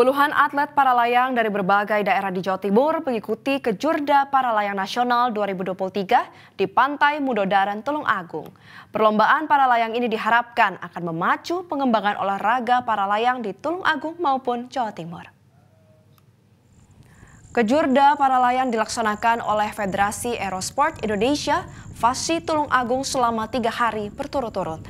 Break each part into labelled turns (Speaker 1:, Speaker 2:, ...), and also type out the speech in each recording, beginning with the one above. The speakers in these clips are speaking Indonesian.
Speaker 1: Puluhan atlet para layang dari berbagai daerah di Jawa Timur mengikuti Kejurda Para Layang Nasional 2023 di Pantai Mudodaran Tulung Agung. Perlombaan para layang ini diharapkan akan memacu pengembangan olahraga para layang di Tulung Agung maupun Jawa Timur. Kejurda para layang dilaksanakan oleh Federasi Aerosport Indonesia Fasi Tulung Agung selama tiga hari berturut-turut.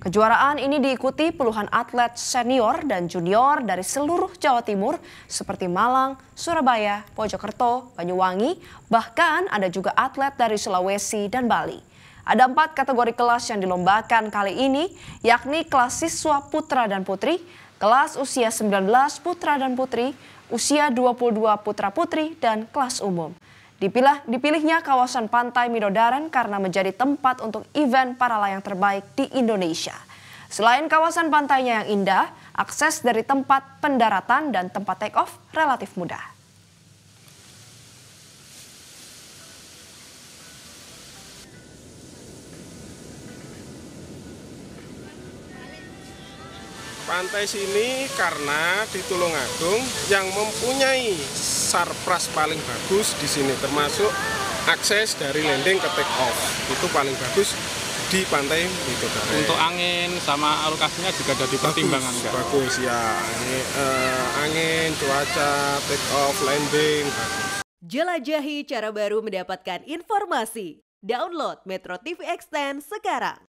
Speaker 1: Kejuaraan ini diikuti puluhan atlet senior dan junior dari seluruh Jawa Timur seperti Malang, Surabaya, Pojokerto, Banyuwangi, bahkan ada juga atlet dari Sulawesi dan Bali. Ada empat kategori kelas yang dilombakan kali ini, yakni kelas siswa putra dan putri, kelas usia 19 putra dan putri, usia 22 putra putri, dan kelas umum. Dipilah, dipilihnya kawasan pantai Midodaran karena menjadi tempat untuk event para layang terbaik di Indonesia. Selain kawasan pantainya yang indah, akses dari tempat pendaratan dan tempat take off relatif mudah.
Speaker 2: Pantai sini karena di Tulungagung yang mempunyai sarpras paling bagus di sini termasuk akses dari landing ke take off itu paling bagus di pantai itu Untuk
Speaker 3: angin sama alokasinya juga ada dipertimbangkan bagus, kan? Bagus ya, angin, uh, angin, cuaca, take off, landing bagus.
Speaker 1: Jelajahi cara baru mendapatkan informasi. Download Metro TV Extend sekarang.